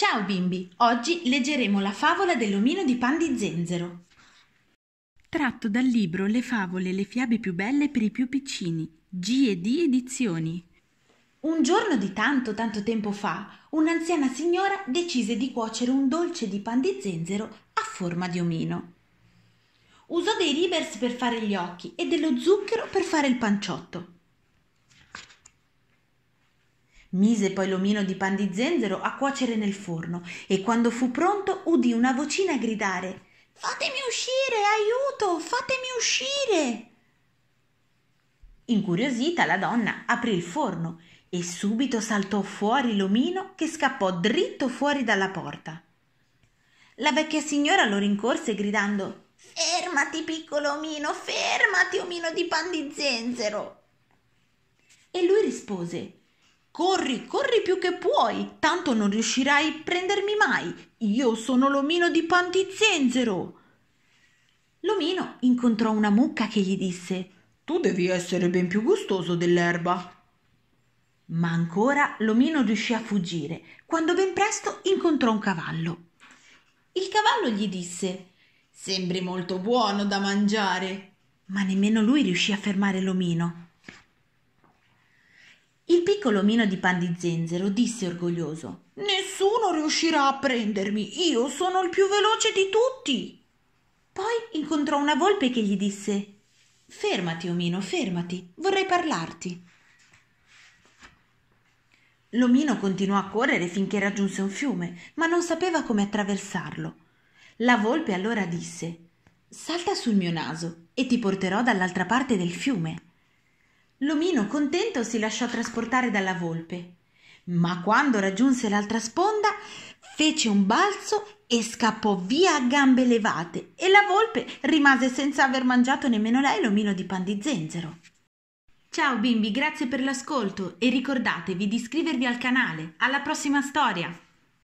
Ciao bimbi, oggi leggeremo la favola dell'omino di pan di zenzero. Tratto dal libro Le favole e le fiabe più belle per i più piccini, G&D Edizioni. Un giorno di tanto tanto tempo fa, un'anziana signora decise di cuocere un dolce di pan di zenzero a forma di omino. Usò dei ribers per fare gli occhi e dello zucchero per fare il panciotto. Mise poi l'omino di pan di zenzero a cuocere nel forno e quando fu pronto udì una vocina gridare Fatemi uscire, aiuto, fatemi uscire. Incuriosita la donna aprì il forno e subito saltò fuori l'omino che scappò dritto fuori dalla porta. La vecchia signora lo rincorse gridando Fermati, piccolo omino, fermati, omino di pan di zenzero. E lui rispose Corri, corri più che puoi, tanto non riuscirai a prendermi mai. Io sono l'omino di Pantizenzero. L'omino incontrò una mucca che gli disse: Tu devi essere ben più gustoso dell'erba. Ma ancora l'omino riuscì a fuggire, quando ben presto incontrò un cavallo. Il cavallo gli disse: Sembri molto buono da mangiare. Ma nemmeno lui riuscì a fermare l'omino. Il piccolo omino di pan di zenzero disse orgoglioso: Nessuno riuscirà a prendermi, io sono il più veloce di tutti. Poi incontrò una volpe che gli disse: Fermati, omino, fermati, vorrei parlarti. L'omino continuò a correre finché raggiunse un fiume, ma non sapeva come attraversarlo. La volpe allora disse: Salta sul mio naso e ti porterò dall'altra parte del fiume. L'omino contento si lasciò trasportare dalla volpe, ma quando raggiunse l'altra sponda fece un balzo e scappò via a gambe levate e la volpe rimase senza aver mangiato nemmeno lei l'omino di pan di zenzero. Ciao bimbi, grazie per l'ascolto e ricordatevi di iscrivervi al canale. Alla prossima storia!